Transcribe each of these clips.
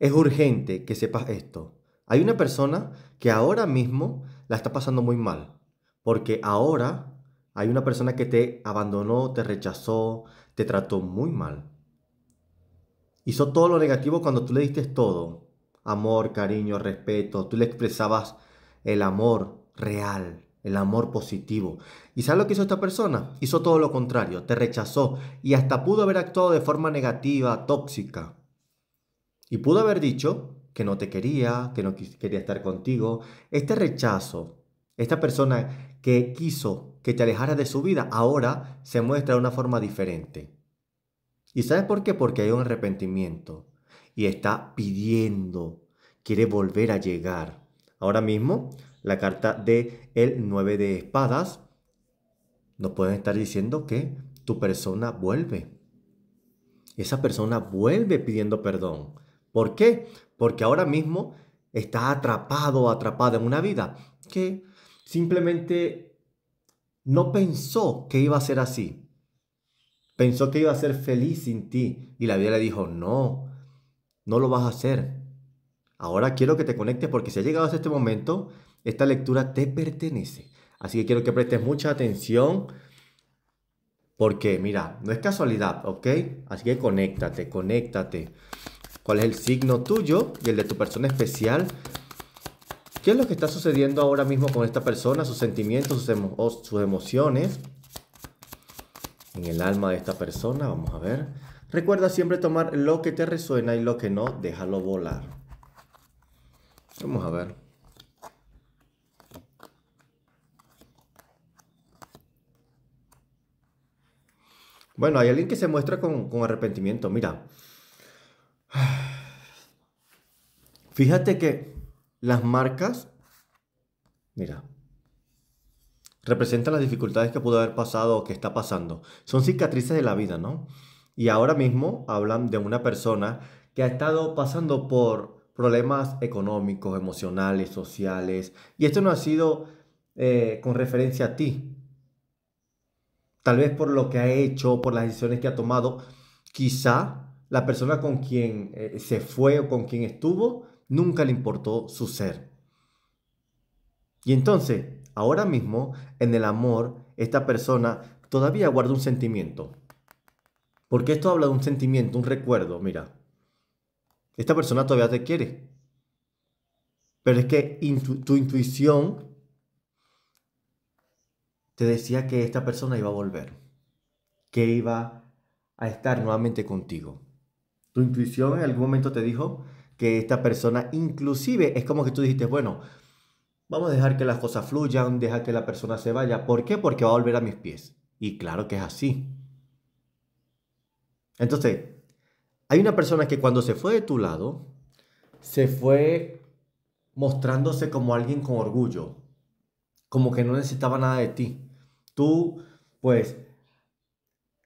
Es urgente que sepas esto. Hay una persona que ahora mismo la está pasando muy mal, porque ahora hay una persona que te abandonó, te rechazó, te trató muy mal. Hizo todo lo negativo cuando tú le diste todo. Amor, cariño, respeto. Tú le expresabas el amor real, el amor positivo. ¿Y sabes lo que hizo esta persona? Hizo todo lo contrario, te rechazó y hasta pudo haber actuado de forma negativa, tóxica. Y pudo haber dicho que no te quería, que no quería estar contigo. Este rechazo, esta persona que quiso que te alejara de su vida, ahora se muestra de una forma diferente. ¿Y sabes por qué? Porque hay un arrepentimiento y está pidiendo, quiere volver a llegar. Ahora mismo, la carta de el 9 de espadas nos pueden estar diciendo que tu persona vuelve. Esa persona vuelve pidiendo perdón. ¿Por qué? Porque ahora mismo está atrapado o atrapada en una vida que simplemente no pensó que iba a ser así. Pensó que iba a ser feliz sin ti y la vida le dijo, no, no lo vas a hacer. Ahora quiero que te conectes porque si has llegado hasta este momento, esta lectura te pertenece. Así que quiero que prestes mucha atención porque, mira, no es casualidad, ¿ok? Así que conéctate, conéctate cuál es el signo tuyo y el de tu persona especial. ¿Qué es lo que está sucediendo ahora mismo con esta persona? Sus sentimientos, sus, sus emociones. En el alma de esta persona, vamos a ver. Recuerda siempre tomar lo que te resuena y lo que no, déjalo volar. Vamos a ver. Bueno, hay alguien que se muestra con arrepentimiento. Mira, Fíjate que las marcas, mira, representan las dificultades que pudo haber pasado o que está pasando. Son cicatrices de la vida, ¿no? Y ahora mismo hablan de una persona que ha estado pasando por problemas económicos, emocionales, sociales. Y esto no ha sido eh, con referencia a ti. Tal vez por lo que ha hecho, por las decisiones que ha tomado. Quizá la persona con quien eh, se fue o con quien estuvo nunca le importó su ser. Y entonces, ahora mismo, en el amor, esta persona todavía guarda un sentimiento. Porque esto habla de un sentimiento, un recuerdo, mira. Esta persona todavía te quiere. Pero es que tu intuición te decía que esta persona iba a volver. Que iba a estar nuevamente contigo. Tu intuición en algún momento te dijo que esta persona, inclusive es como que tú dijiste, bueno, vamos a dejar que las cosas fluyan, deja que la persona se vaya. ¿Por qué? Porque va a volver a mis pies. Y claro que es así. Entonces, hay una persona que cuando se fue de tu lado, se fue mostrándose como alguien con orgullo, como que no necesitaba nada de ti. Tú, pues,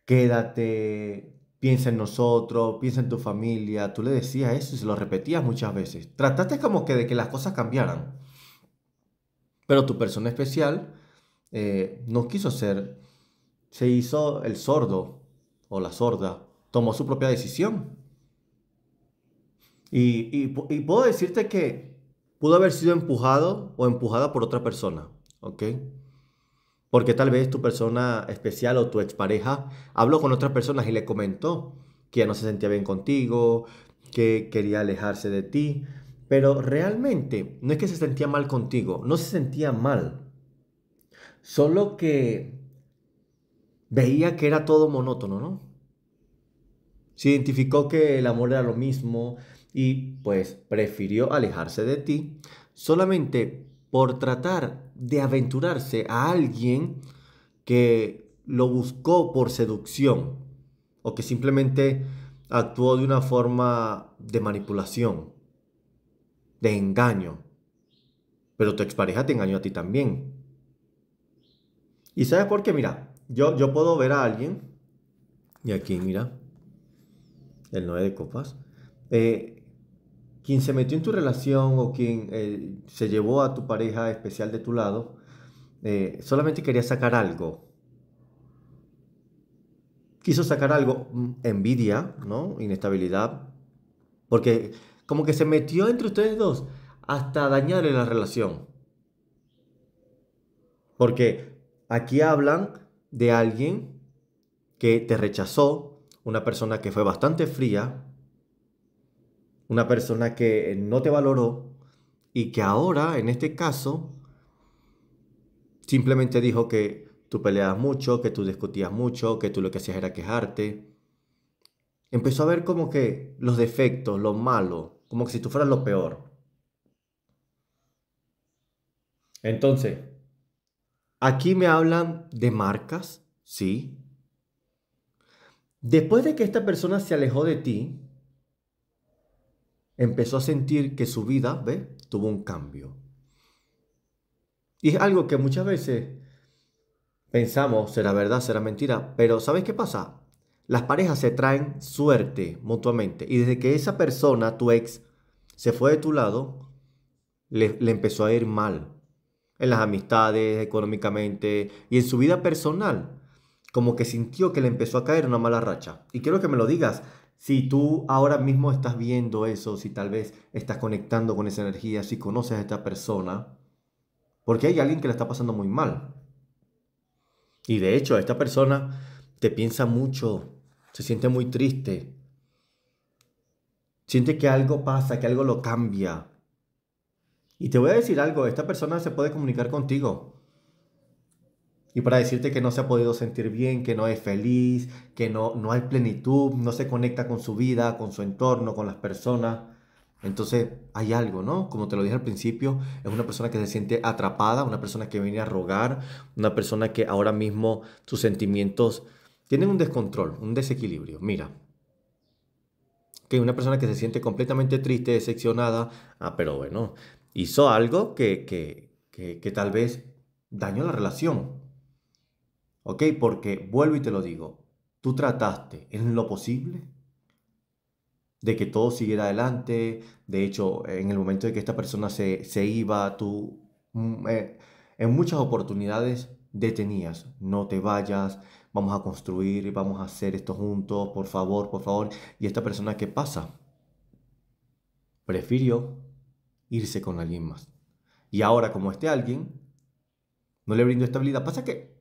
quédate, piensa en nosotros, piensa en tu familia, tú le decías eso y se lo repetías muchas veces. Trataste como que de que las cosas cambiaran. Pero tu persona especial eh, no quiso ser, se hizo el sordo o la sorda, tomó su propia decisión. Y, y puedo decirte que pudo haber sido empujado o empujada por otra persona, ¿ok? porque tal vez tu persona especial o tu expareja habló con otras personas y le comentó que ya no se sentía bien contigo, que quería alejarse de ti, pero realmente no es que se sentía mal contigo, no se sentía mal, solo que veía que era todo monótono, ¿no? Se identificó que el amor era lo mismo y pues prefirió alejarse de ti solamente por tratar de aventurarse a alguien que lo buscó por seducción o que simplemente actuó de una forma de manipulación, de engaño. Pero tu expareja te engañó a ti también. ¿Y sabes por qué? Mira, yo, yo puedo ver a alguien, y aquí mira, el 9 de copas, eh, quien se metió en tu relación o quien eh, se llevó a tu pareja especial de tu lado, eh, solamente quería sacar algo. Quiso sacar algo, mm, envidia, ¿no? Inestabilidad. Porque como que se metió entre ustedes dos hasta dañarle la relación. Porque aquí hablan de alguien que te rechazó, una persona que fue bastante fría, una persona que no te valoró y que ahora, en este caso, simplemente dijo que tú peleabas mucho, que tú discutías mucho, que tú lo que hacías era quejarte. Empezó a ver como que los defectos, lo malo, como que si tú fueras lo peor. Entonces, aquí me hablan de marcas, ¿sí? Después de que esta persona se alejó de ti, empezó a sentir que su vida, ¿ves? Tuvo un cambio. Y es algo que muchas veces pensamos, será verdad, será mentira, pero ¿sabes qué pasa? Las parejas se traen suerte mutuamente y desde que esa persona, tu ex, se fue de tu lado, le, le empezó a ir mal en las amistades, económicamente y en su vida personal. Como que sintió que le empezó a caer una mala racha. Y quiero que me lo digas, si tú ahora mismo estás viendo eso, si tal vez estás conectando con esa energía, si conoces a esta persona, porque hay alguien que la está pasando muy mal. Y de hecho, esta persona te piensa mucho, se siente muy triste, siente que algo pasa, que algo lo cambia. Y te voy a decir algo, esta persona se puede comunicar contigo y para decirte que no se ha podido sentir bien, que no es feliz, que no, no hay plenitud, no se conecta con su vida, con su entorno, con las personas. Entonces hay algo, ¿no? Como te lo dije al principio, es una persona que se siente atrapada, una persona que viene a rogar, una persona que ahora mismo sus sentimientos tienen un descontrol, un desequilibrio. Mira, que una persona que se siente completamente triste, decepcionada, ah, pero bueno, hizo algo que, que, que, que tal vez dañó la relación, ¿Ok? Porque vuelvo y te lo digo, tú trataste en lo posible de que todo siguiera adelante. De hecho, en el momento de que esta persona se, iba, tú mm, eh, en muchas oportunidades detenías, no te vayas, vamos a construir, vamos a hacer esto juntos, por favor, por favor. ¿Y esta persona qué pasa? Prefirió irse con alguien más. Y ahora como este alguien, no le brindó estabilidad. Pasa que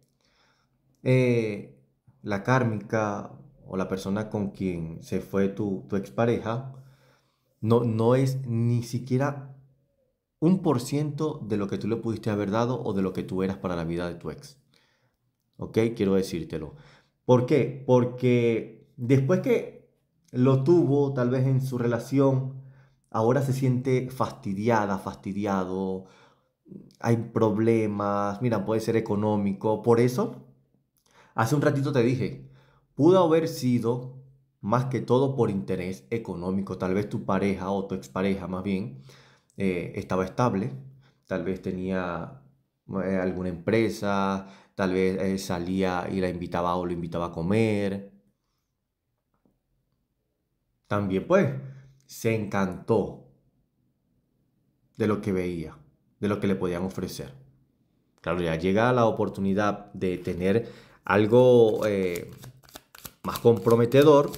eh, la kármica o la persona con quien se fue tu, tu expareja no, no es ni siquiera un por ciento de lo que tú le pudiste haber dado o de lo que tú eras para la vida de tu ex. ¿Ok? Quiero decírtelo. ¿Por qué? Porque después que lo tuvo tal vez en su relación, ahora se siente fastidiada, fastidiado, hay problemas, mira, puede ser económico, por eso Hace un ratito te dije, pudo haber sido más que todo por interés económico. Tal vez tu pareja o tu expareja más bien eh, estaba estable, tal vez tenía eh, alguna empresa, tal vez eh, salía y la invitaba o lo invitaba a comer. También pues se encantó de lo que veía, de lo que le podían ofrecer. Claro, ya llega la oportunidad de tener algo eh, más comprometedor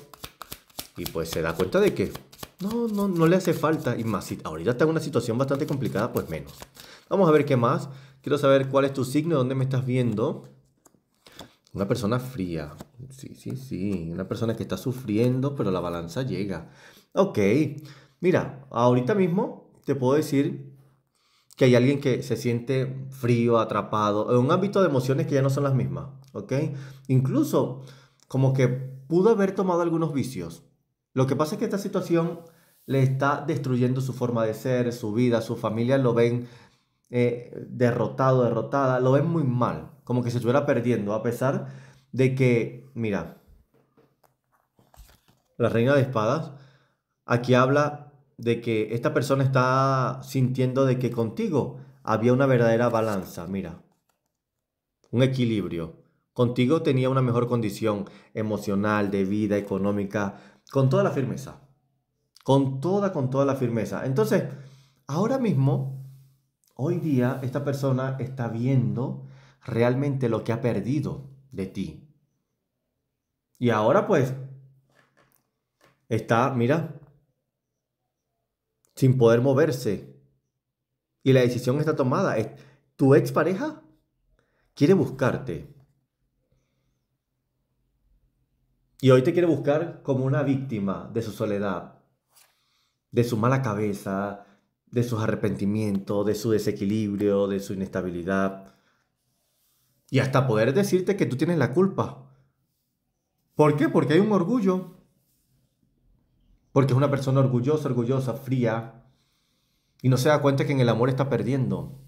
y pues se da cuenta de que no, no, no le hace falta. Y más, si ahorita está en una situación bastante complicada, pues menos. Vamos a ver qué más. Quiero saber cuál es tu signo, dónde me estás viendo. Una persona fría. Sí, sí, sí. Una persona que está sufriendo, pero la balanza llega. Ok. Mira, ahorita mismo te puedo decir que hay alguien que se siente frío, atrapado, en un ámbito de emociones que ya no son las mismas. ¿ok? Incluso como que pudo haber tomado algunos vicios. Lo que pasa es que esta situación le está destruyendo su forma de ser, su vida, su familia lo ven eh, derrotado, derrotada, lo ven muy mal, como que se estuviera perdiendo, a pesar de que, mira, la reina de espadas, aquí habla de que esta persona está sintiendo de que contigo había una verdadera balanza, mira, un equilibrio. Contigo tenía una mejor condición emocional, de vida, económica, con toda la firmeza. Con toda, con toda la firmeza. Entonces, ahora mismo, hoy día, esta persona está viendo realmente lo que ha perdido de ti. Y ahora pues está, mira, sin poder moverse. Y la decisión está tomada. Tu expareja quiere buscarte Y hoy te quiere buscar como una víctima de su soledad, de su mala cabeza, de sus arrepentimientos, de su desequilibrio, de su inestabilidad. Y hasta poder decirte que tú tienes la culpa. ¿Por qué? Porque hay un orgullo. Porque es una persona orgullosa, orgullosa, fría. Y no se da cuenta que en el amor está perdiendo.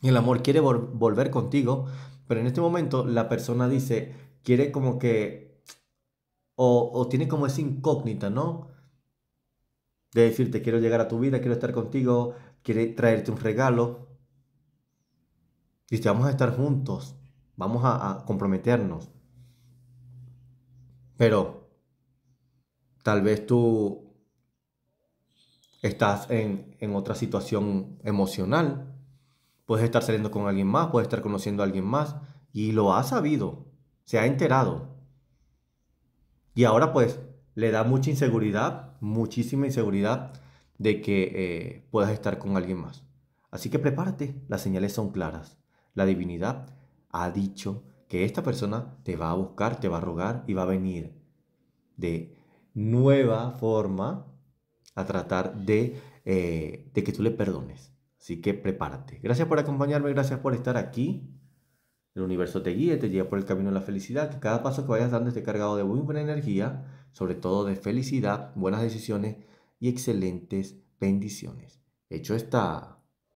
Y el amor quiere volver contigo. Pero en este momento la persona dice, quiere como que o, tiene como esa incógnita, ¿no? De decirte, quiero llegar a tu vida, quiero estar contigo, quiere traerte un regalo. Dice, vamos a estar juntos, vamos a, comprometernos. Pero tal vez tú estás en, en, otra situación emocional, puedes estar saliendo con alguien más, puedes estar conociendo a alguien más, y lo ha sabido, se ha enterado. Y ahora pues le da mucha inseguridad, muchísima inseguridad de que eh, puedas estar con alguien más. Así que prepárate, las señales son claras. La divinidad ha dicho que esta persona te va a buscar, te va a rogar y va a venir de nueva forma a tratar de, eh, de que tú le perdones. Así que prepárate. Gracias por acompañarme, gracias por estar aquí. El universo te guía te lleva por el camino de la felicidad. Que cada paso que vayas dando esté cargado de muy buena energía, sobre todo de felicidad, buenas decisiones y excelentes bendiciones. Hecho está.